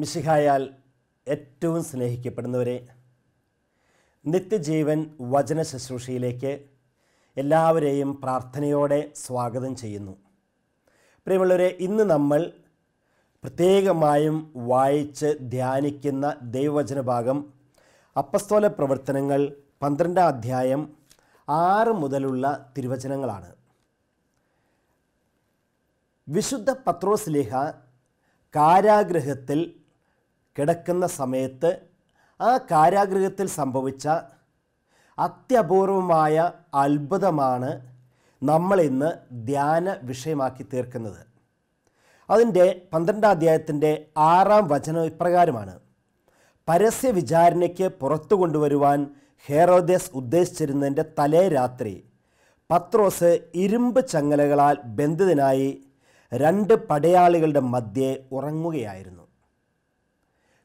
മിശിഹായാൽ ഏറ്റവും സ്നേഹിക്കപ്പെടുന്നവരെ നിത്യജീവൻ വചന ശുശ്രൂഷയിലേക്ക് എല്ലാവരെയും പ്രാർത്ഥനയോടെ സ്വാഗതം ചെയ്യുന്നു പ്രിയമുള്ളവരെ ഇന്ന് നമ്മൾ പ്രത്യേകമായും വായിച്ച് ധ്യാനിക്കുന്ന ദൈവവചന ഭാഗം അപ്പസ്തോല പ്രവർത്തനങ്ങൾ പന്ത്രണ്ടാം അധ്യായം ആറ് മുതലുള്ള തിരുവചനങ്ങളാണ് വിശുദ്ധ പത്രോസ്ലിഹ കാരാഗ്രഹത്തിൽ കിടക്കുന്ന സമയത്ത് ആ കാരാഗ്രഹത്തിൽ സംഭവിച്ച അത്യപൂർവമായ അത്ഭുതമാണ് നമ്മളിന്ന് ധ്യാന വിഷയമാക്കി തീർക്കുന്നത് അതിൻ്റെ പന്ത്രണ്ടാം അധ്യായത്തിൻ്റെ ആറാം വചനം ഇപ്രകാരമാണ് പരസ്യ വിചാരണയ്ക്ക് പുറത്തു കൊണ്ടുവരുവാൻ ഹേറോദേസ് ഉദ്ദേശിച്ചിരുന്നതിൻ്റെ തലേ രാത്രി പത്രോസ് ഇരുമ്പ് ചങ്ങലകളാൽ ബന്ധിതനായി രണ്ട് പടയാളികളുടെ മധ്യേ ഉറങ്ങുകയായിരുന്നു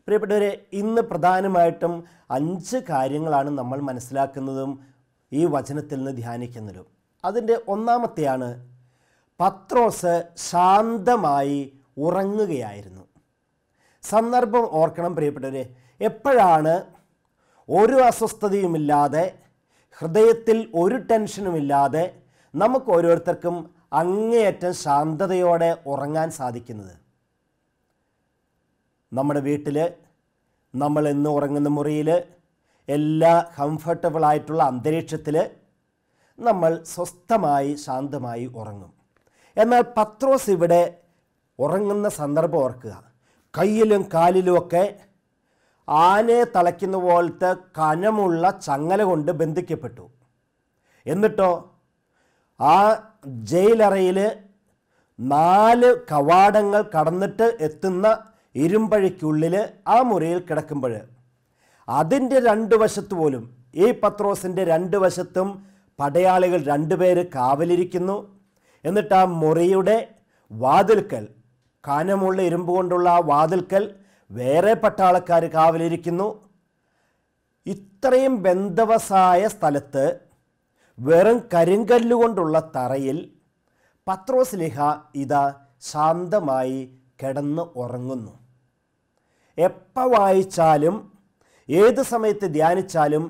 പ്രിയപ്പെട്ടവരെ ഇന്ന് പ്രധാനമായിട്ടും അഞ്ച് കാര്യങ്ങളാണ് നമ്മൾ മനസ്സിലാക്കുന്നതും ഈ വചനത്തിൽ നിന്ന് ധ്യാനിക്കുന്നതും അതിൻ്റെ ഒന്നാമത്തെയാണ് പത്രോസ് ശാന്തമായി ഉറങ്ങുകയായിരുന്നു സന്ദർഭം ഓർക്കണം പ്രിയപ്പെട്ടവരെ എപ്പോഴാണ് ഒരു അസ്വസ്ഥതയുമില്ലാതെ ഹൃദയത്തിൽ ഒരു ടെൻഷനുമില്ലാതെ നമുക്ക് ഓരോരുത്തർക്കും അങ്ങേയറ്റം ശാന്തതയോടെ ഉറങ്ങാൻ സാധിക്കുന്നത് നമ്മുടെ വീട്ടിൽ നമ്മൾ എന്ന് ഉറങ്ങുന്ന മുറിയിൽ എല്ലാ കംഫർട്ടബിളായിട്ടുള്ള അന്തരീക്ഷത്തിൽ നമ്മൾ സ്വസ്ഥമായി ശാന്തമായി ഉറങ്ങും എന്നാൽ പത്രോസ് ഇവിടെ ഉറങ്ങുന്ന സന്ദർഭം ഓർക്കുക കയ്യിലും കാലിലുമൊക്കെ ആനയെ തളയ്ക്കുന്ന പോലത്തെ കനമുള്ള ചങ്ങല കൊണ്ട് ബന്ധിക്കപ്പെട്ടു എന്നിട്ടോ ആ ജയിലറയിൽ നാല് കവാടങ്ങൾ കടന്നിട്ട് എത്തുന്ന ഇരുമ്പഴയ്ക്കുള്ളിൽ ആ മുറിയിൽ കിടക്കുമ്പോൾ അതിൻ്റെ രണ്ട് വശത്ത് പോലും ഈ പത്രോസിൻ്റെ രണ്ട് വശത്തും പടയാളികൾ രണ്ടുപേര് കാവലിരിക്കുന്നു എന്നിട്ട് ആ മുറിയുടെ വാതിൽക്കൽ കനമുള്ള ഇരുമ്പ് കൊണ്ടുള്ള ആ വാതിൽക്കൽ വേറെ പട്ടാളക്കാർ കാവലിരിക്കുന്നു ഇത്രയും ബന്ധവസായ സ്ഥലത്ത് വെറും കരിങ്കല്ലുകൊണ്ടുള്ള തറയിൽ പത്രോസ് ലിഹ ഇതാ ശാന്തമായി കിടന്ന് ഉറങ്ങുന്നു എപ്പോൾ വായിച്ചാലും ഏത് സമയത്ത് ധ്യാനിച്ചാലും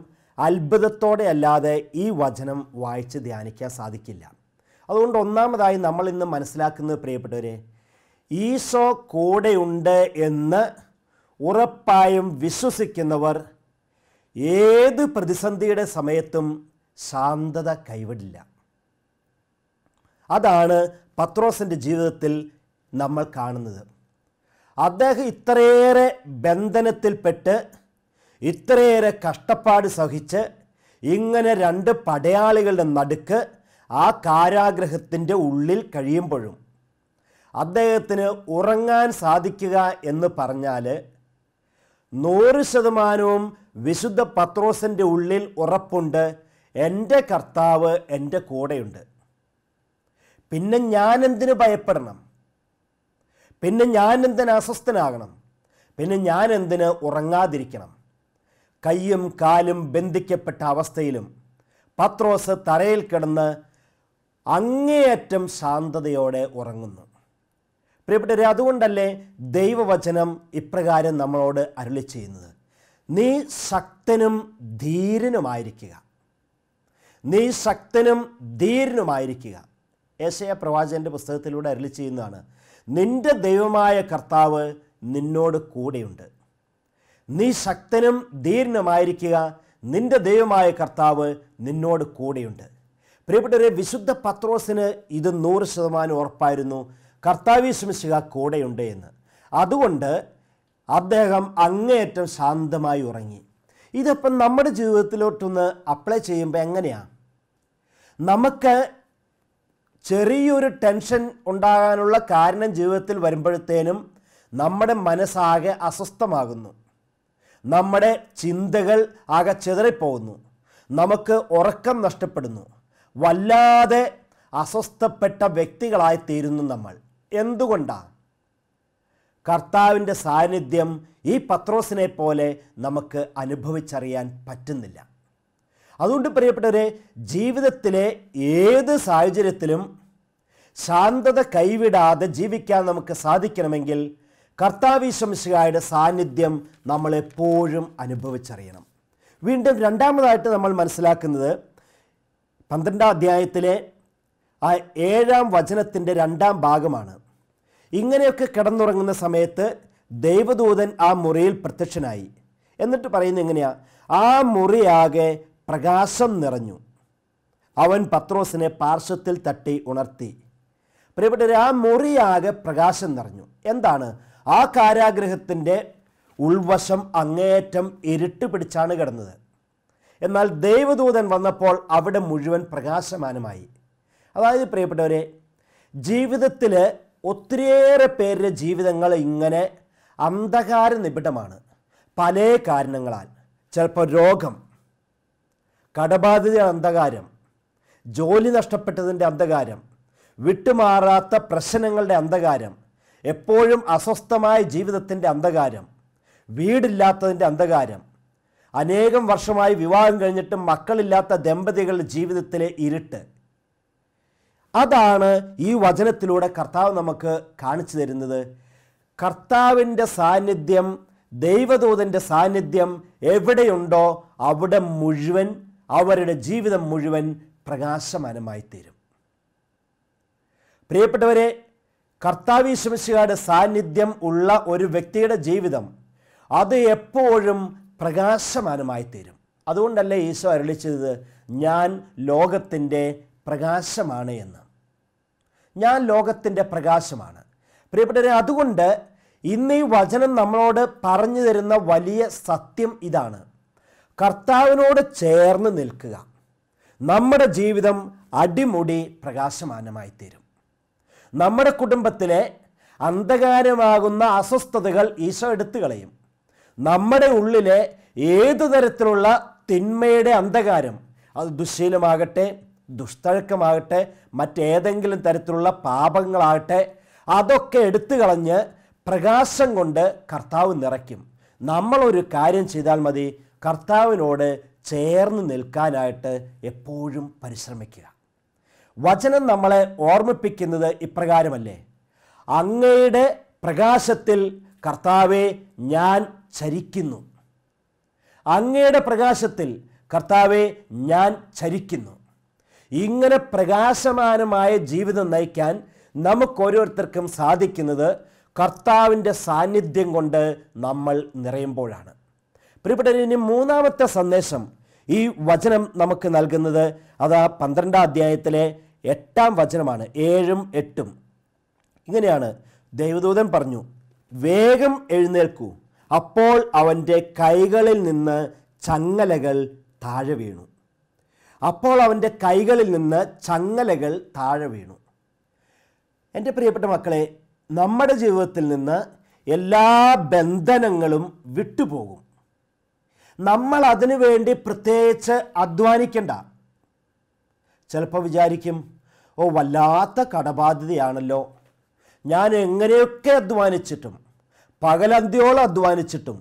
അത്ഭുതത്തോടെ അല്ലാതെ ഈ വചനം വായിച്ച് ധ്യാനിക്കാൻ സാധിക്കില്ല അതുകൊണ്ട് ഒന്നാമതായി നമ്മൾ ഇന്ന് മനസ്സിലാക്കുന്നത് പ്രിയപ്പെട്ടവരെ ഈശോ കൂടെയുണ്ട് എന്ന് ഉറപ്പായും വിശ്വസിക്കുന്നവർ ഏത് പ്രതിസന്ധിയുടെ സമയത്തും ശാന്തത കൈവിടില്ല അതാണ് പത്രോസിൻ്റെ ജീവിതത്തിൽ നമ്മൾ കാണുന്നത് അദ്ദേഹം ഇത്രയേറെ ബന്ധനത്തിൽപ്പെട്ട് ഇത്രയേറെ കഷ്ടപ്പാട് സഹിച്ച് ഇങ്ങനെ രണ്ട് പടയാളികളുടെ നടുക്ക് ആ കാരാഗ്രഹത്തിൻ്റെ ഉള്ളിൽ കഴിയുമ്പോഴും അദ്ദേഹത്തിന് ഉറങ്ങാൻ സാധിക്കുക എന്ന് പറഞ്ഞാൽ നൂറ് ശതമാനവും വിശുദ്ധ പത്രോസിൻ്റെ ഉള്ളിൽ ഉറപ്പുണ്ട് എൻ്റെ കർത്താവ് എൻ്റെ കൂടെയുണ്ട് പിന്നെ ഞാനെന്തിനു ഭയപ്പെടണം പിന്നെ ഞാൻ എന്തിന് അസ്വസ്ഥനാകണം പിന്നെ ഞാൻ എന്തിന് ഉറങ്ങാതിരിക്കണം കൈയും കാലും ബന്ധിക്കപ്പെട്ട അവസ്ഥയിലും പത്രോസ് തറയിൽ കിടന്ന് അങ്ങേയറ്റം ശാന്തതയോടെ ഉറങ്ങുന്നു പ്രിയപ്പെട്ടവരെ അതുകൊണ്ടല്ലേ ദൈവവചനം ഇപ്രകാരം നമ്മളോട് അരുളി ചെയ്യുന്നത് നീ ശക്തനും ധീരനുമായിരിക്കുക നീ ശക്തനും ധീരനുമായിരിക്കുക യേശയ പ്രവാചകൻ്റെ പുസ്തകത്തിലൂടെ അരുളി ചെയ്യുന്നതാണ് നിന്റെ ദൈവമായ കർത്താവ് നിന്നോട് കൂടെയുണ്ട് നീ ശക്തനും ദീർഘമായിരിക്കുക നിന്റെ ദൈവമായ കർത്താവ് നിന്നോട് കൂടെയുണ്ട് പ്രിയപ്പെട്ടവരെ വിശുദ്ധ പത്രോസിന് ഇത് നൂറ് ശതമാനം ഉറപ്പായിരുന്നു കർത്താവി ശ്രമിച്ചുക കൂടെയുണ്ട് എന്ന് അതുകൊണ്ട് അദ്ദേഹം അങ്ങേയറ്റം ശാന്തമായി ഉറങ്ങി ഇതിപ്പം നമ്മുടെ ജീവിതത്തിലോട്ടൊന്ന് അപ്ലൈ ചെയ്യുമ്പോൾ എങ്ങനെയാണ് നമുക്ക് ചെറിയൊരു ടെൻഷൻ ഉണ്ടാകാനുള്ള കാരണം ജീവിതത്തിൽ വരുമ്പോഴത്തേനും നമ്മുടെ മനസ്സാകെ അസ്വസ്ഥമാകുന്നു നമ്മുടെ ചിന്തകൾ ആകെ ചിതറിപ്പോകുന്നു നമുക്ക് ഉറക്കം നഷ്ടപ്പെടുന്നു വല്ലാതെ അസ്വസ്ഥപ്പെട്ട വ്യക്തികളായി തീരുന്നു നമ്മൾ എന്തുകൊണ്ടാണ് കർത്താവിൻ്റെ സാന്നിധ്യം ഈ പത്രോസിനെ പോലെ നമുക്ക് അനുഭവിച്ചറിയാൻ പറ്റുന്നില്ല അതുകൊണ്ട് പ്രിയപ്പെട്ടവരെ ജീവിതത്തിലെ ഏത് സാഹചര്യത്തിലും ശാന്തത കൈവിടാതെ ജീവിക്കാൻ നമുക്ക് സാധിക്കണമെങ്കിൽ കർത്താവിശംസികായുടെ സാന്നിധ്യം നമ്മളെപ്പോഴും അനുഭവിച്ചറിയണം വീണ്ടും രണ്ടാമതായിട്ട് നമ്മൾ മനസ്സിലാക്കുന്നത് പന്ത്രണ്ടാം അധ്യായത്തിലെ ആ ഏഴാം വചനത്തിൻ്റെ രണ്ടാം ഭാഗമാണ് ഇങ്ങനെയൊക്കെ കിടന്നുറങ്ങുന്ന സമയത്ത് ദൈവദൂതൻ ആ മുറിയിൽ പ്രത്യക്ഷനായി എന്നിട്ട് പറയുന്നത് എങ്ങനെയാണ് ആ മുറിയാകെ പ്രകാശം നിറഞ്ഞു അവൻ പത്രോസിനെ പാർശ്വത്തിൽ തട്ടി ഉണർത്തി പ്രിയപ്പെട്ടവരെ ആ മുറിയാകെ പ്രകാശം നിറഞ്ഞു എന്താണ് ആ കാരാഗ്രഹത്തിൻ്റെ ഉൾവശം അങ്ങേയറ്റം ഇരുട്ട് പിടിച്ചാണ് കിടന്നത് എന്നാൽ ദൈവദൂതൻ വന്നപ്പോൾ അവിടെ മുഴുവൻ പ്രകാശമാനമായി അതായത് പ്രിയപ്പെട്ടവരെ ജീവിതത്തിൽ ഒത്തിരിയേറെ പേരുടെ ജീവിതങ്ങൾ ഇങ്ങനെ അന്ധകാര നിബിഡമാണ് പല കാരണങ്ങളാൽ ചിലപ്പോൾ രോഗം കടബാധിത അന്ധകാരം ജോലി നഷ്ടപ്പെട്ടതിൻ്റെ അന്ധകാരം വിട്ടുമാറാത്ത പ്രശ്നങ്ങളുടെ അന്ധകാരം എപ്പോഴും അസ്വസ്ഥമായ ജീവിതത്തിൻ്റെ അന്ധകാരം വീടില്ലാത്തതിൻ്റെ അന്ധകാരം അനേകം വർഷമായി വിവാഹം കഴിഞ്ഞിട്ടും മക്കളില്ലാത്ത ദമ്പതികളുടെ ജീവിതത്തിലെ ഇരുട്ട് അതാണ് ഈ വചനത്തിലൂടെ കർത്താവ് നമുക്ക് കാണിച്ചു തരുന്നത് കർത്താവിൻ്റെ സാന്നിധ്യം ദൈവദൂതൻ്റെ സാന്നിധ്യം എവിടെയുണ്ടോ അവിടെ മുഴുവൻ അവരുടെ ജീവിതം മുഴുവൻ പ്രകാശമാനമായി തീരും പ്രിയപ്പെട്ടവരെ കർത്താവി ശമിശികയുടെ സാന്നിധ്യം ഉള്ള ഒരു വ്യക്തിയുടെ ജീവിതം അത് എപ്പോഴും പ്രകാശമാനമായി തീരും അതുകൊണ്ടല്ലേ ഈശോ അരളിച്ചത് ഞാൻ ലോകത്തിൻ്റെ പ്രകാശമാണ് എന്ന് ഞാൻ ലോകത്തിൻ്റെ പ്രകാശമാണ് പ്രിയപ്പെട്ടവരെ അതുകൊണ്ട് ഇന്ന് ഈ വചനം നമ്മളോട് പറഞ്ഞു തരുന്ന വലിയ സത്യം ഇതാണ് കർത്താവിനോട് ചേർന്ന് നിൽക്കുക നമ്മുടെ ജീവിതം അടിമുടി പ്രകാശമാനമായി തീരും നമ്മുടെ കുടുംബത്തിലെ അന്ധകാരമാകുന്ന അസ്വസ്ഥതകൾ ഈശോ എടുത്തു കളയും നമ്മുടെ ഉള്ളിലെ ഏതു തരത്തിലുള്ള തിന്മയുടെ അന്ധകാരം അത് ദുശ്ശീലമാകട്ടെ ദുഷ്തഴക്കമാകട്ടെ മറ്റേതെങ്കിലും തരത്തിലുള്ള പാപങ്ങളാകട്ടെ അതൊക്കെ എടുത്തു കളഞ്ഞ് പ്രകാശം കൊണ്ട് കർത്താവ് നിറയ്ക്കും നമ്മളൊരു കാര്യം ചെയ്താൽ മതി കർത്താവിനോട് ചേർന്ന് നിൽക്കാനായിട്ട് എപ്പോഴും പരിശ്രമിക്കുക വചനം നമ്മളെ ഓർമ്മിപ്പിക്കുന്നത് ഇപ്രകാരമല്ലേ അങ്ങയുടെ പ്രകാശത്തിൽ കർത്താവെ ഞാൻ ചരിക്കുന്നു അങ്ങയുടെ പ്രകാശത്തിൽ കർത്താവെ ഞാൻ ചരിക്കുന്നു ഇങ്ങനെ പ്രകാശമാനമായ ജീവിതം നയിക്കാൻ നമുക്കോരോരുത്തർക്കും സാധിക്കുന്നത് കർത്താവിൻ്റെ സാന്നിധ്യം കൊണ്ട് നമ്മൾ നിറയുമ്പോഴാണ് ഇനി മൂന്നാമത്തെ സന്ദേശം ഈ വചനം നമുക്ക് നൽകുന്നത് അത് പന്ത്രണ്ടാം അധ്യായത്തിലെ എട്ടാം വചനമാണ് ഏഴും എട്ടും ഇങ്ങനെയാണ് ദൈവദൂതൻ പറഞ്ഞു വേഗം എഴുന്നേൽക്കൂ അപ്പോൾ അവൻ്റെ കൈകളിൽ നിന്ന് ചങ്ങലകൾ താഴെ വീണു അപ്പോൾ അവൻ്റെ കൈകളിൽ നിന്ന് ചങ്ങലകൾ താഴെ വീണു എൻ്റെ പ്രിയപ്പെട്ട മക്കളെ നമ്മുടെ ജീവിതത്തിൽ നിന്ന് എല്ലാ ബന്ധനങ്ങളും വിട്ടുപോകും നമ്മൾ അതിനു വേണ്ടി പ്രത്യേകിച്ച് അധ്വാനിക്കണ്ട ചിലപ്പോൾ വിചാരിക്കും ഓ വല്ലാത്ത കടബാധ്യതയാണല്ലോ ഞാൻ എങ്ങനെയൊക്കെ അധ്വാനിച്ചിട്ടും പകലന്തിയോളം അധ്വാനിച്ചിട്ടും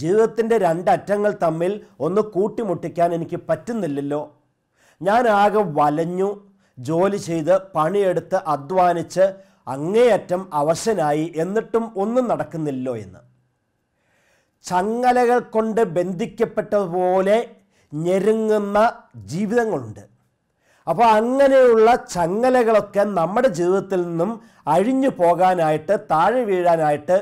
ജീവിതത്തിൻ്റെ രണ്ടറ്റങ്ങൾ തമ്മിൽ ഒന്ന് കൂട്ടിമുട്ടിക്കാൻ എനിക്ക് പറ്റുന്നില്ലല്ലോ ഞാൻ ആകെ വലഞ്ഞു ജോലി ചെയ്ത് പണിയെടുത്ത് അധ്വാനിച്ച് അങ്ങേയറ്റം അവശനായി എന്നിട്ടും ഒന്നും നടക്കുന്നില്ലോ എന്ന് ചങ്ങലകൾ കൊണ്ട് ബന്ധിക്കപ്പെട്ടതുപോലെ ഞെരുങ്ങുന്ന ജീവിതങ്ങളുണ്ട് അപ്പോൾ അങ്ങനെയുള്ള ചങ്ങലകളൊക്കെ നമ്മുടെ ജീവിതത്തിൽ നിന്നും അഴിഞ്ഞു പോകാനായിട്ട് താഴെ വീഴാനായിട്ട്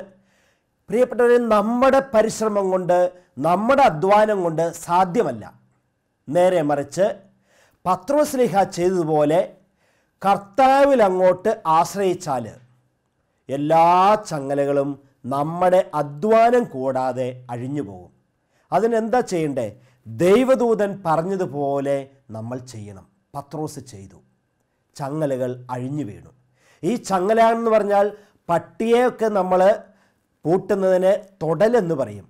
പ്രിയപ്പെട്ടവരെ നമ്മുടെ പരിശ്രമം കൊണ്ട് നമ്മുടെ അധ്വാനം കൊണ്ട് സാധ്യമല്ല നേരെ മറിച്ച് പത്രസ്നേഹ ചെയ്തതുപോലെ കർത്താവിൽ അങ്ങോട്ട് ആശ്രയിച്ചാൽ എല്ലാ ചങ്ങലകളും നമ്മുടെ അധ്വാനം കൂടാതെ അഴിഞ്ഞു പോകും അതിനെന്താ ചെയ്യണ്ടേ ദൈവദൂതൻ പറഞ്ഞതുപോലെ നമ്മൾ ചെയ്യണം പത്രോസ് ചെയ്തു ചങ്ങലകൾ അഴിഞ്ഞു വീണു ഈ ചങ്ങലാണെന്ന് പറഞ്ഞാൽ പട്ടിയെയൊക്കെ നമ്മൾ പൂട്ടുന്നതിന് തൊടലെന്ന് പറയും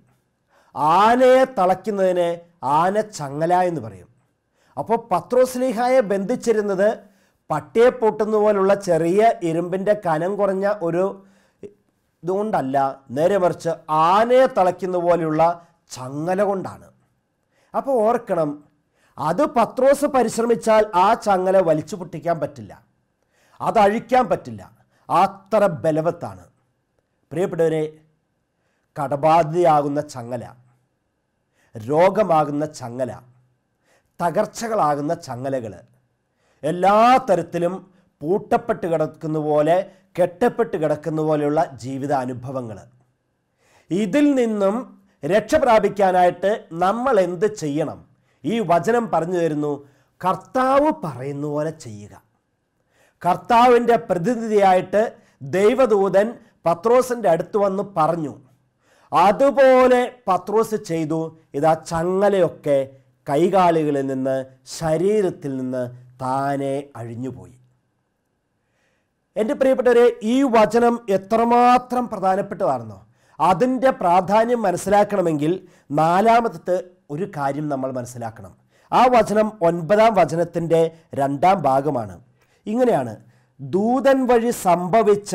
ആനയെ തളയ്ക്കുന്നതിന് ആന ചങ്ങല എന്ന് പറയും അപ്പോൾ പത്രോസ്ലിഹായെ ബന്ധിച്ചിരുന്നത് പട്ടിയെ പൂട്ടുന്ന പോലുള്ള ചെറിയ ഇരുമ്പിൻ്റെ കനം കുറഞ്ഞ ഒരു ഇതുകൊണ്ടല്ല നേരെ മറിച്ച് ആനയെ തളയ്ക്കുന്ന പോലെയുള്ള ചങ്ങല കൊണ്ടാണ് അപ്പോൾ ഓർക്കണം അത് പത്രോസ് പരിശ്രമിച്ചാൽ ആ ചങ്ങല വലിച്ചു പൊട്ടിക്കാൻ പറ്റില്ല അത് പറ്റില്ല അത്ര ബലവത്താണ് പ്രിയപ്പെട്ടവരെ കടബാധിതയാകുന്ന ചങ്ങല രോഗമാകുന്ന ചങ്ങല തകർച്ചകളാകുന്ന ചങ്ങലകൾ എല്ലാ തരത്തിലും പൂട്ടപ്പെട്ട് കിടക്കുന്ന പോലെ കെട്ടപ്പെട്ട് കിടക്കുന്ന പോലെയുള്ള ജീവിത അനുഭവങ്ങൾ ഇതിൽ നിന്നും രക്ഷ പ്രാപിക്കാനായിട്ട് നമ്മൾ എന്ത് ചെയ്യണം ഈ വചനം പറഞ്ഞു തരുന്നു കർത്താവ് പറയുന്ന പോലെ ചെയ്യുക കർത്താവിൻ്റെ പ്രതിനിധിയായിട്ട് ദൈവദൂതൻ പത്രോസിൻ്റെ അടുത്ത് വന്ന് പറഞ്ഞു അതുപോലെ പത്രോസ് ചെയ്തു ഇതാ ചങ്ങലയൊക്കെ കൈകാലുകളിൽ നിന്ന് ശരീരത്തിൽ നിന്ന് താനെ അഴിഞ്ഞുപോയി എൻ്റെ പ്രിയപ്പെട്ടവരെ ഈ വചനം എത്രമാത്രം പ്രധാനപ്പെട്ടതാണെന്നോ അതിൻ്റെ പ്രാധാന്യം മനസ്സിലാക്കണമെങ്കിൽ നാലാമത്തെ ഒരു കാര്യം നമ്മൾ മനസ്സിലാക്കണം ആ വചനം ഒൻപതാം വചനത്തിൻ്റെ രണ്ടാം ഭാഗമാണ് ഇങ്ങനെയാണ് ദൂതൻ വഴി സംഭവിച്ച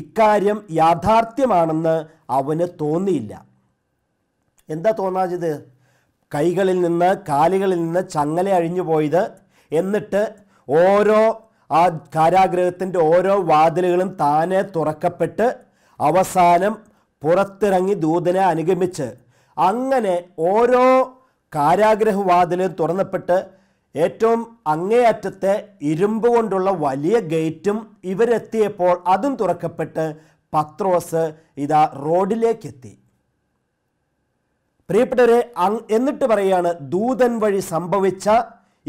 ഇക്കാര്യം യാഥാർത്ഥ്യമാണെന്ന് അവന് തോന്നിയില്ല എന്താ തോന്നാച്ചത് കൈകളിൽ നിന്ന് കാലുകളിൽ നിന്ന് ചങ്ങല അഴിഞ്ഞു പോയത് എന്നിട്ട് ഓരോ ആ കാരാഗ്രഹത്തിൻ്റെ ഓരോ വാതിലുകളും താനെ തുറക്കപ്പെട്ട് അവസാനം പുറത്തിറങ്ങി ദൂതനെ അനുഗമിച്ച് അങ്ങനെ ഓരോ കാരാഗ്രഹവാതിലും തുറന്നപ്പെട്ട് ഏറ്റവും അങ്ങേയറ്റത്തെ ഇരുമ്പ് കൊണ്ടുള്ള വലിയ ഗേറ്റും ഇവരെത്തിയപ്പോൾ അതും തുറക്കപ്പെട്ട് പത്രോസ് ഇതാ റോഡിലേക്കെത്തി പ്രിയപ്പെട്ടവരെ എന്നിട്ട് പറയുകയാണ് ദൂതൻ വഴി സംഭവിച്ച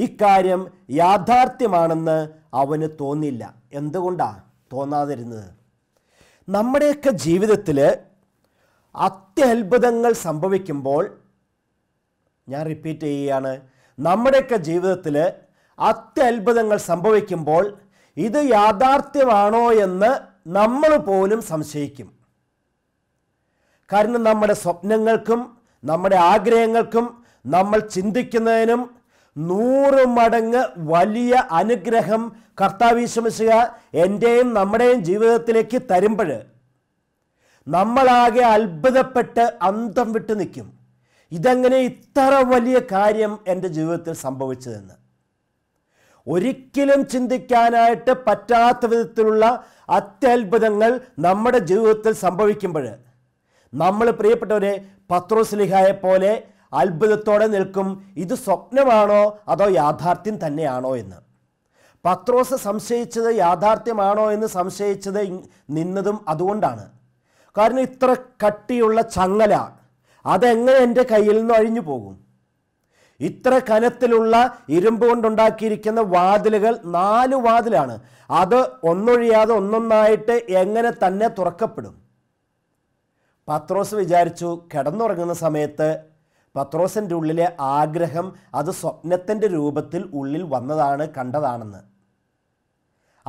ഇക്കാര്യം യാഥാർത്ഥ്യമാണെന്ന് അവന് തോന്നില്ല എന്തുകൊണ്ടാണ് തോന്നാതിരുന്നത് നമ്മുടെയൊക്കെ ജീവിതത്തിൽ അത്യത്ഭുതങ്ങൾ സംഭവിക്കുമ്പോൾ ഞാൻ റിപ്പീറ്റ് ചെയ്യുകയാണ് നമ്മുടെയൊക്കെ ജീവിതത്തിൽ അത്യത്ഭുതങ്ങൾ സംഭവിക്കുമ്പോൾ ഇത് യാഥാർത്ഥ്യമാണോ എന്ന് നമ്മൾ പോലും സംശയിക്കും കാരണം നമ്മുടെ സ്വപ്നങ്ങൾക്കും നമ്മുടെ ആഗ്രഹങ്ങൾക്കും നമ്മൾ ചിന്തിക്കുന്നതിനും നൂറ് മടങ്ങ് വലിയ അനുഗ്രഹം കർത്താവിശ്വസിക എൻ്റെയും നമ്മുടെയും ജീവിതത്തിലേക്ക് തരുമ്പോൾ നമ്മളാകെ അത്ഭുതപ്പെട്ട് അന്തം വിട്ട് നിൽക്കും ഇതെങ്ങനെ ഇത്ര വലിയ കാര്യം എൻ്റെ ജീവിതത്തിൽ സംഭവിച്ചതെന്ന് ഒരിക്കലും ചിന്തിക്കാനായിട്ട് പറ്റാത്ത വിധത്തിലുള്ള അത്യത്ഭുതങ്ങൾ നമ്മുടെ ജീവിതത്തിൽ സംഭവിക്കുമ്പോൾ നമ്മൾ പ്രിയപ്പെട്ടവരെ പത്രോസ്ലിഹായെ പോലെ അത്ഭുതത്തോടെ നിൽക്കും ഇത് സ്വപ്നമാണോ അതോ യാഥാർത്ഥ്യം തന്നെയാണോ എന്ന് പത്രോസ് സംശയിച്ചത് യാഥാർത്ഥ്യമാണോ എന്ന് സംശയിച്ചത് നിന്നതും അതുകൊണ്ടാണ് കാരണം ഇത്ര കട്ടിയുള്ള ചങ്ങല അതെങ്ങനെ എൻ്റെ കയ്യിൽ നിന്ന് അഴിഞ്ഞു പോകും ഇത്ര കനത്തിലുള്ള ഇരുമ്പ് കൊണ്ടുണ്ടാക്കിയിരിക്കുന്ന വാതിലുകൾ നാല് വാതിലാണ് അത് ഒന്നൊഴിയാതെ ഒന്നൊന്നായിട്ട് എങ്ങനെ തന്നെ തുറക്കപ്പെടും പത്രോസ് വിചാരിച്ചു കിടന്നുറങ്ങുന്ന സമയത്ത് പത്രോസിൻ്റെ ഉള്ളിലെ ആഗ്രഹം അത് സ്വപ്നത്തിൻ്റെ രൂപത്തിൽ ഉള്ളിൽ വന്നതാണ് കണ്ടതാണെന്ന്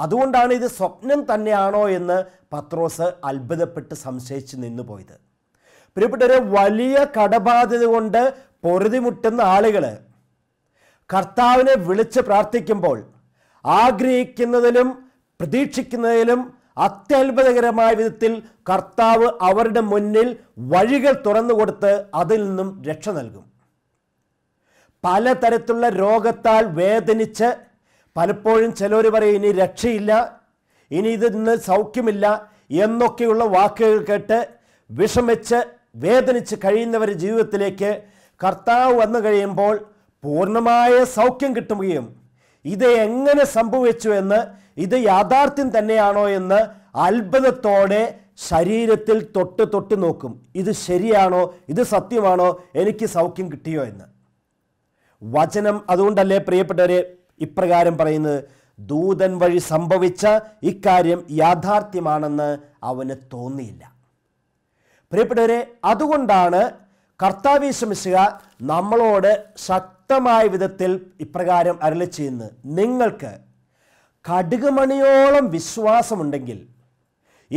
അതുകൊണ്ടാണ് ഇത് സ്വപ്നം തന്നെയാണോ എന്ന് പത്രോസ് അത്ഭുതപ്പെട്ട് സംശയിച്ച് നിന്നുപോയത് പ്രിയപ്പെട്ടവരെ വലിയ കടബാധ്യത കൊണ്ട് പൊറുതിമുട്ടുന്ന ആളുകൾ കർത്താവിനെ വിളിച്ച് പ്രാർത്ഥിക്കുമ്പോൾ ആഗ്രഹിക്കുന്നതിലും പ്രതീക്ഷിക്കുന്നതിലും അത്യത്ഭുതകരമായ വിധത്തിൽ കർത്താവ് അവരുടെ മുന്നിൽ വഴികൾ തുറന്നു കൊടുത്ത് അതിൽ നിന്നും രക്ഷ നൽകും പലതരത്തിലുള്ള രോഗത്താൽ വേദനിച്ച് പലപ്പോഴും ചിലർ പറയും ഇനി രക്ഷയില്ല ഇനി നിന്ന് സൗഖ്യമില്ല എന്നൊക്കെയുള്ള വാക്കുകൾ കേട്ട് വിഷമിച്ച് വേദനിച്ച് കഴിയുന്നവരുടെ ജീവിതത്തിലേക്ക് കർത്താവ് വന്നു കഴിയുമ്പോൾ പൂർണ്ണമായ സൗഖ്യം കിട്ടുകയും ഇത് എങ്ങനെ സംഭവിച്ചു എന്ന് ഇത് യാഥാർത്ഥ്യം തന്നെയാണോ എന്ന് അത്ഭുതത്തോടെ ശരീരത്തിൽ തൊട്ട് തൊട്ട് നോക്കും ഇത് ശരിയാണോ ഇത് സത്യമാണോ എനിക്ക് സൗഖ്യം കിട്ടിയോ എന്ന് വചനം അതുകൊണ്ടല്ലേ പ്രിയപ്പെട്ടവരെ ഇപ്രകാരം പറയുന്നത് ദൂതൻ വഴി സംഭവിച്ച ഇക്കാര്യം യാഥാർത്ഥ്യമാണെന്ന് അവന് തോന്നിയില്ല പ്രിയപ്പെട്ടവരെ അതുകൊണ്ടാണ് കർത്താവീശമിശുക നമ്മളോട് ശക്തമായ വിധത്തിൽ ഇപ്രകാരം അരളി ചെയ്യുന്നത് നിങ്ങൾക്ക് കടുകുമണിയോളം വിശ്വാസമുണ്ടെങ്കിൽ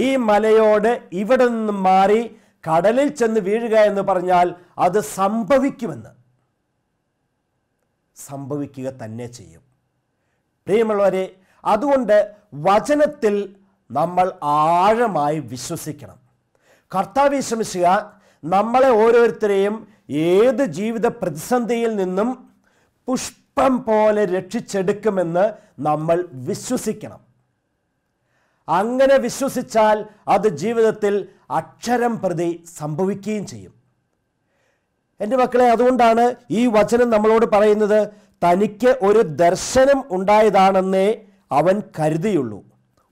ഈ മലയോട് ഇവിടെ നിന്നും മാറി കടലിൽ ചെന്ന് വീഴുക എന്ന് പറഞ്ഞാൽ അത് സംഭവിക്കുമെന്ന് സംഭവിക്കുക തന്നെ ചെയ്യും പ്രിയമുള്ളവരെ അതുകൊണ്ട് വചനത്തിൽ നമ്മൾ ആഴമായി വിശ്വസിക്കണം കർത്താവ് ശ്രമിക്കുക നമ്മളെ ഓരോരുത്തരെയും ഏത് ജീവിത പ്രതിസന്ധിയിൽ നിന്നും പുഷ് അല്പം പോലെ രക്ഷിച്ചെടുക്കുമെന്ന് നമ്മൾ വിശ്വസിക്കണം അങ്ങനെ വിശ്വസിച്ചാൽ അത് ജീവിതത്തിൽ അക്ഷരം പ്രതി സംഭവിക്കുകയും ചെയ്യും എൻ്റെ മക്കളെ അതുകൊണ്ടാണ് ഈ വചനം നമ്മളോട് പറയുന്നത് തനിക്ക് ഒരു ദർശനം ഉണ്ടായതാണെന്നേ അവൻ കരുതിയുള്ളൂ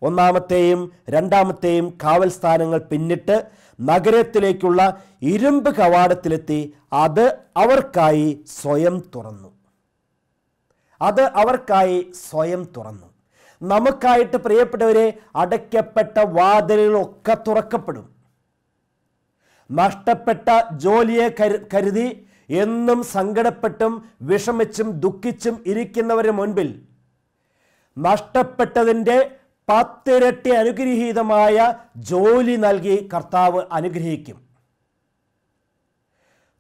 ഒന്നാമത്തെയും രണ്ടാമത്തെയും കാവൽ സ്ഥാനങ്ങൾ പിന്നിട്ട് നഗരത്തിലേക്കുള്ള ഇരുമ്പ് കവാടത്തിലെത്തി അത് അവർക്കായി സ്വയം തുറന്നു അത് അവർക്കായി സ്വയം തുറന്നു നമുക്കായിട്ട് പ്രിയപ്പെട്ടവരെ അടയ്ക്കപ്പെട്ട വാതിലുകളൊക്കെ തുറക്കപ്പെടും നഷ്ടപ്പെട്ട ജോലിയെ കരുതി എന്നും സങ്കടപ്പെട്ടും വിഷമിച്ചും ദുഃഖിച്ചും ഇരിക്കുന്നവരുടെ മുൻപിൽ നഷ്ടപ്പെട്ടതിൻ്റെ പത്തിരട്ടി അനുഗ്രഹീതമായ ജോലി നൽകി കർത്താവ് അനുഗ്രഹിക്കും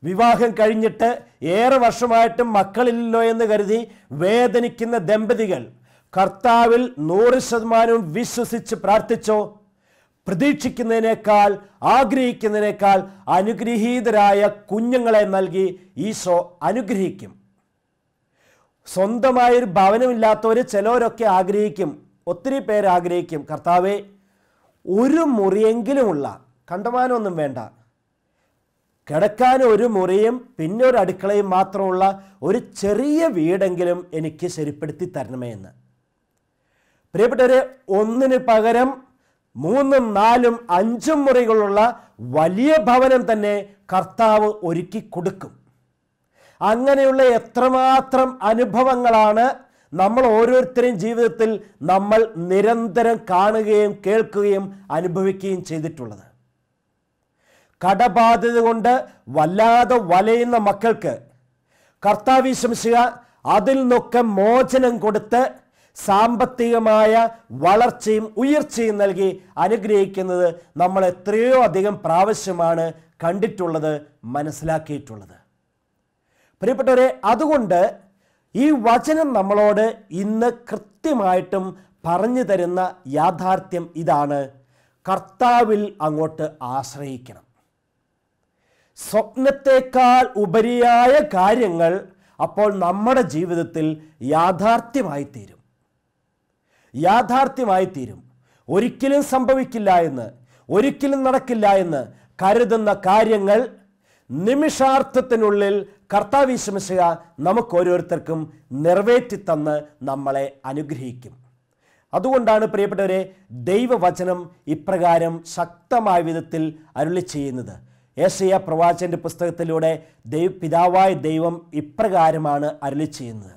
വിവാഹം കഴിഞ്ഞിട്ട് ഏറെ വർഷമായിട്ടും മക്കളില്ലല്ലോ എന്ന് കരുതി വേദനിക്കുന്ന ദമ്പതികൾ കർത്താവിൽ നൂറ് ശതമാനവും വിശ്വസിച്ച് പ്രാർത്ഥിച്ചോ പ്രതീക്ഷിക്കുന്നതിനേക്കാൾ ആഗ്രഹിക്കുന്നതിനേക്കാൾ അനുഗ്രഹീതരായ കുഞ്ഞുങ്ങളെ നൽകി ഈശോ അനുഗ്രഹിക്കും സ്വന്തമായൊരു ഭവനമില്ലാത്തവർ ചിലവരൊക്കെ ആഗ്രഹിക്കും ഒത്തിരി പേര് ആഗ്രഹിക്കും കർത്താവെ ഒരു മുറിയെങ്കിലുമുള്ള കണ്ടമാനമൊന്നും വേണ്ട കിടക്കാൻ ഒരു മുറിയും പിന്നെ ഒരു അടുക്കളയും മാത്രമുള്ള ഒരു ചെറിയ വീടെങ്കിലും എനിക്ക് ശരിപ്പെടുത്തി തരണമേ എന്ന് പ്രിയപ്പെട്ടവര് ഒന്നിന് പകരം മൂന്നും നാലും അഞ്ചും മുറികളുള്ള വലിയ ഭവനം തന്നെ കർത്താവ് ഒരുക്കി കൊടുക്കും അങ്ങനെയുള്ള എത്രമാത്രം അനുഭവങ്ങളാണ് നമ്മൾ ഓരോരുത്തരെയും ജീവിതത്തിൽ നമ്മൾ നിരന്തരം കാണുകയും കേൾക്കുകയും അനുഭവിക്കുകയും ചെയ്തിട്ടുള്ളത് കടബാധ്യത കൊണ്ട് വല്ലാതെ വലയുന്ന മക്കൾക്ക് കർത്താവി ശംസിക അതിൽ നിന്നൊക്കെ മോചനം കൊടുത്ത് സാമ്പത്തികമായ വളർച്ചയും ഉയർച്ചയും നൽകി അനുഗ്രഹിക്കുന്നത് നമ്മൾ എത്രയോ അധികം പ്രാവശ്യമാണ് കണ്ടിട്ടുള്ളത് മനസ്സിലാക്കിയിട്ടുള്ളത് പ്രിയപ്പെട്ടവരെ അതുകൊണ്ട് ഈ വചനം നമ്മളോട് ഇന്ന് കൃത്യമായിട്ടും പറഞ്ഞു തരുന്ന യാഥാർത്ഥ്യം ഇതാണ് കർത്താവിൽ അങ്ങോട്ട് ആശ്രയിക്കണം സ്വപ്നത്തെക്കാൾ ഉപരിയായ കാര്യങ്ങൾ അപ്പോൾ നമ്മുടെ ജീവിതത്തിൽ യാഥാർത്ഥ്യമായി തീരും യാഥാർത്ഥ്യമായി തീരും ഒരിക്കലും സംഭവിക്കില്ല എന്ന് ഒരിക്കലും നടക്കില്ല എന്ന് കരുതുന്ന കാര്യങ്ങൾ നിമിഷാർത്ഥത്തിനുള്ളിൽ കർത്താവിശ്വമിശുക നമുക്ക് ഓരോരുത്തർക്കും നിറവേറ്റിത്തന്ന് നമ്മളെ അനുഗ്രഹിക്കും അതുകൊണ്ടാണ് പ്രിയപ്പെട്ടവരെ ദൈവവചനം ഇപ്രകാരം ശക്തമായ വിധത്തിൽ അരുളി ചെയ്യുന്നത് ഏഷ്യ പ്രവാചൻ്റെ പുസ്തകത്തിലൂടെ ദൈവ പിതാവായ ദൈവം ഇപ്രകാരമാണ് അരളി ചെയ്യുന്നത്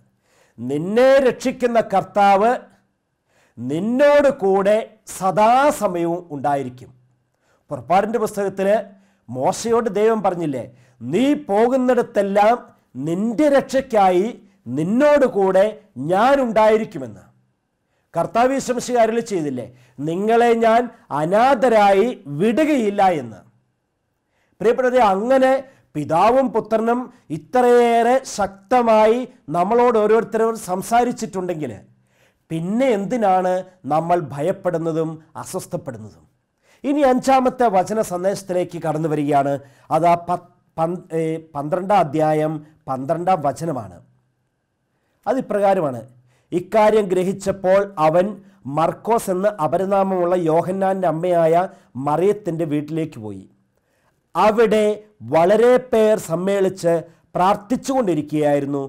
നിന്നെ രക്ഷിക്കുന്ന കർത്താവ് നിന്നോട് കൂടെ സദാസമയവും ഉണ്ടായിരിക്കും പുറപ്പാടിൻ്റെ പുസ്തകത്തിൽ മോശയോട് ദൈവം പറഞ്ഞില്ലേ നീ പോകുന്നിടത്തെല്ലാം നിന്റെ രക്ഷയ്ക്കായി നിന്നോട് കൂടെ ഞാനുണ്ടായിരിക്കുമെന്ന് കർത്താവ് ശംശികാരിൽ ചെയ്തില്ലേ നിങ്ങളെ ഞാൻ അനാഥരായി വിടുകയില്ല എന്ന് പ്രിയപ്പെട്ടവരെ അങ്ങനെ പിതാവും പുത്രനും ഇത്രയേറെ ശക്തമായി നമ്മളോട് ഓരോരുത്തരും സംസാരിച്ചിട്ടുണ്ടെങ്കിൽ പിന്നെ എന്തിനാണ് നമ്മൾ ഭയപ്പെടുന്നതും അസ്വസ്ഥപ്പെടുന്നതും ഇനി അഞ്ചാമത്തെ വചന സന്ദേശത്തിലേക്ക് കടന്നു വരികയാണ് അത് ആ പന്ത്രണ്ടാം അധ്യായം പന്ത്രണ്ടാം വചനമാണ് അതിപ്രകാരമാണ് ഇക്കാര്യം ഗ്രഹിച്ചപ്പോൾ അവൻ മർക്കോസ് എന്ന് അപരനാമമുള്ള യോഹന്നാൻ്റെ അമ്മയായ മറിയത്തിൻ്റെ വീട്ടിലേക്ക് പോയി അവിടെ വളരെ പേർ സമ്മേളിച്ച് പ്രാർത്ഥിച്ചുകൊണ്ടിരിക്കുകയായിരുന്നു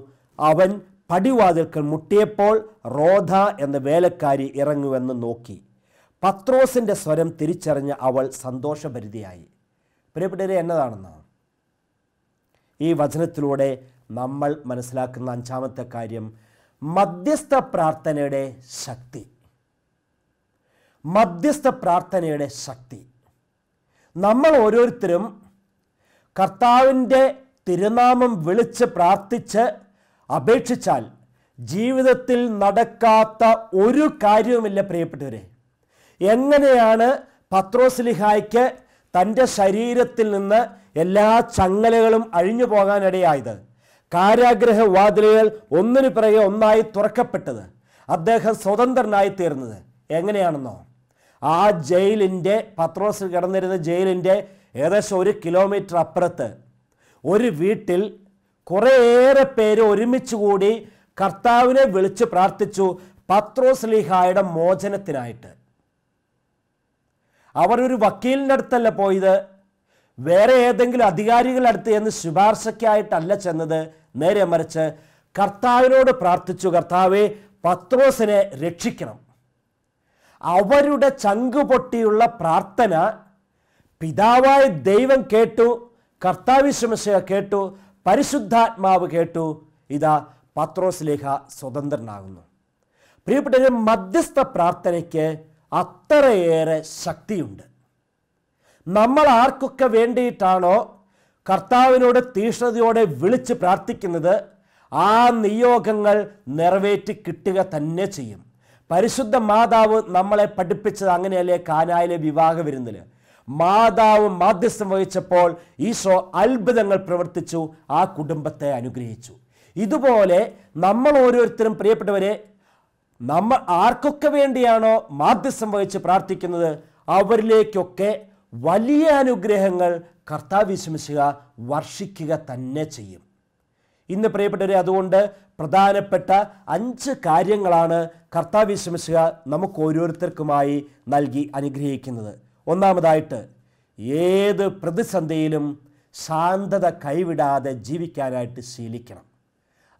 അവൻ പടിവാതിൽക്കൽ മുട്ടിയപ്പോൾ റോധ എന്ന വേലക്കാരി ഇറങ്ങുവെന്ന് നോക്കി പത്രോസിൻ്റെ സ്വരം തിരിച്ചറിഞ്ഞ അവൾ സന്തോഷഭരിതയായി പ്രിയപ്പെട്ടവരെ എന്നതാണെന്ന് ഈ വചനത്തിലൂടെ നമ്മൾ മനസ്സിലാക്കുന്ന അഞ്ചാമത്തെ കാര്യം മധ്യസ്ഥ പ്രാർത്ഥനയുടെ ശക്തി മധ്യസ്ഥ പ്രാർത്ഥനയുടെ ശക്തി നമ്മൾ ഓരോരുത്തരും കർത്താവിൻ്റെ തിരുനാമം വിളിച്ച് പ്രാർത്ഥിച്ച് അപേക്ഷിച്ചാൽ ജീവിതത്തിൽ നടക്കാത്ത ഒരു കാര്യവുമില്ല പ്രിയപ്പെട്ടവരെ എങ്ങനെയാണ് പത്രോസ്ലിഹായ്ക്ക് തൻ്റെ ശരീരത്തിൽ നിന്ന് എല്ലാ ചങ്ങലകളും അഴിഞ്ഞു പോകാനിടയായത് കാരാഗ്രഹ വാതിലുകൾ ഒന്നിനു പിറകെ ഒന്നായി തുറക്കപ്പെട്ടത് അദ്ദേഹം സ്വതന്ത്രനായി തീർന്നത് എങ്ങനെയാണെന്നോ ആ ജയിലിൻ്റെ പത്രോസ് കിടന്നിരുന്ന ജയിലിൻ്റെ ഏകദേശം ഒരു കിലോമീറ്റർ അപ്പുറത്ത് ഒരു വീട്ടിൽ കുറേയേറെ പേര് ഒരുമിച്ച് കൂടി കർത്താവിനെ വിളിച്ച് പ്രാർത്ഥിച്ചു പത്രോസ് ലീഹായുടെ മോചനത്തിനായിട്ട് അവർ ഒരു വക്കീലിൻ്റെ അടുത്തല്ല പോയത് വേറെ ഏതെങ്കിലും അധികാരികളുടെ അടുത്ത് എന്ന് ശുപാർശയ്ക്കായിട്ടല്ല ചെന്നത് നേരെ മറിച്ച് കർത്താവിനോട് പ്രാർത്ഥിച്ചു കർത്താവെ പത്രോസിനെ രക്ഷിക്കണം അവരുടെ ചങ്കുപൊട്ടിയുള്ള പ്രാർത്ഥന പിതാവായ ദൈവം കേട്ടു കർത്താവിശ്രമശ കേട്ടു പരിശുദ്ധാത്മാവ് കേട്ടു ഇതാ പത്രോസ്ലേഖ സ്വതന്ത്രനാകുന്നു പ്രിയപ്പെട്ട മധ്യസ്ഥ പ്രാർത്ഥനയ്ക്ക് അത്രയേറെ ശക്തിയുണ്ട് നമ്മൾ ആർക്കൊക്കെ വേണ്ടിയിട്ടാണോ കർത്താവിനോട് തീഷ്ണതയോടെ വിളിച്ച് പ്രാർത്ഥിക്കുന്നത് ആ നിയോഗങ്ങൾ നിറവേറ്റി കിട്ടുക തന്നെ ചെയ്യും പരിശുദ്ധ മാതാവ് നമ്മളെ പഠിപ്പിച്ചത് അങ്ങനെയല്ലേ കാനായിലെ വിവാഹ വിരുന്നിൽ മാതാവ് മാധ്യസ്ഥം വഹിച്ചപ്പോൾ ഈശോ അത്ഭുതങ്ങൾ പ്രവർത്തിച്ചു ആ കുടുംബത്തെ അനുഗ്രഹിച്ചു ഇതുപോലെ നമ്മൾ ഓരോരുത്തരും പ്രിയപ്പെട്ടവരെ നമ്മൾ ആർക്കൊക്കെ വേണ്ടിയാണോ മാധ്യസ്ഥം വഹിച്ച് പ്രാർത്ഥിക്കുന്നത് അവരിലേക്കൊക്കെ വലിയ അനുഗ്രഹങ്ങൾ കർത്താവിശ്വസിക്കുക വർഷിക്കുക തന്നെ ചെയ്യും ഇന്ന് പ്രിയപ്പെട്ടവരെ അതുകൊണ്ട് പ്രധാനപ്പെട്ട അഞ്ച് കാര്യങ്ങളാണ് കർത്താവ് ശ്രമിച്ചുക നമുക്ക് ഓരോരുത്തർക്കുമായി നൽകി അനുഗ്രഹിക്കുന്നത് ഒന്നാമതായിട്ട് ഏത് പ്രതിസന്ധിയിലും ശാന്തത കൈവിടാതെ ജീവിക്കാനായിട്ട് ശീലിക്കണം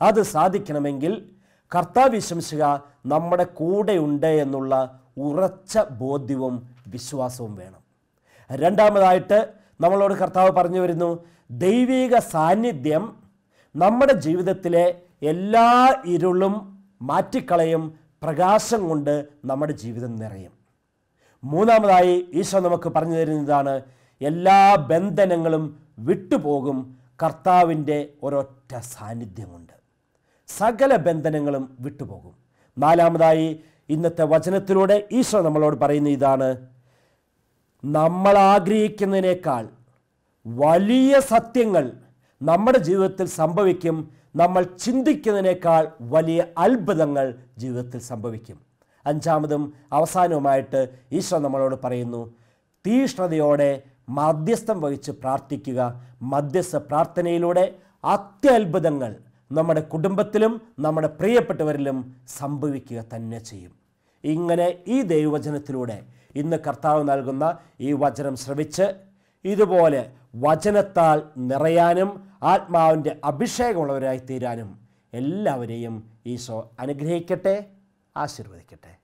അത് സാധിക്കണമെങ്കിൽ കർത്താവ് വിശ്വസിക്കുക നമ്മുടെ കൂടെയുണ്ട് എന്നുള്ള ഉറച്ച ബോധ്യവും വിശ്വാസവും വേണം രണ്ടാമതായിട്ട് നമ്മളോട് കർത്താവ് പറഞ്ഞു വരുന്നു ദൈവിക സാന്നിധ്യം നമ്മുടെ ജീവിതത്തിലെ എല്ലാ ഇരുളും മാറ്റിക്കളയും പ്രകാശം കൊണ്ട് നമ്മുടെ ജീവിതം നിറയും മൂന്നാമതായി ഈശോ നമുക്ക് പറഞ്ഞു തരുന്നതാണ് എല്ലാ ബന്ധനങ്ങളും വിട്ടുപോകും കർത്താവിൻ്റെ ഒരൊറ്റ സാന്നിധ്യമുണ്ട് സകല ബന്ധനങ്ങളും വിട്ടുപോകും നാലാമതായി ഇന്നത്തെ വചനത്തിലൂടെ ഈശോ നമ്മളോട് പറയുന്ന ഇതാണ് നമ്മൾ ആഗ്രഹിക്കുന്നതിനേക്കാൾ വലിയ സത്യങ്ങൾ നമ്മുടെ ജീവിതത്തിൽ സംഭവിക്കും നമ്മൾ ചിന്തിക്കുന്നതിനേക്കാൾ വലിയ അത്ഭുതങ്ങൾ ജീവിതത്തിൽ സംഭവിക്കും അഞ്ചാമതും അവസാനവുമായിട്ട് ഈശോ നമ്മളോട് പറയുന്നു തീഷ്ണതയോടെ മധ്യസ്ഥം വഹിച്ച് പ്രാർത്ഥിക്കുക മധ്യസ്ഥ പ്രാർത്ഥനയിലൂടെ അത്യത്ഭുതങ്ങൾ നമ്മുടെ കുടുംബത്തിലും നമ്മുടെ പ്രിയപ്പെട്ടവരിലും സംഭവിക്കുക തന്നെ ചെയ്യും ഇങ്ങനെ ഈ ദൈവവചനത്തിലൂടെ ഇന്ന് കർത്താവ് നൽകുന്ന ഈ വചനം ശ്രവിച്ച് ഇതുപോലെ വചനത്താൽ നിറയാനും ആത്മാവിൻ്റെ അഭിഷേകമുള്ളവരായി തീരാനും എല്ലാവരെയും ഈശോ അനുഗ്രഹിക്കട്ടെ ആശീർവദിക്കട്ടെ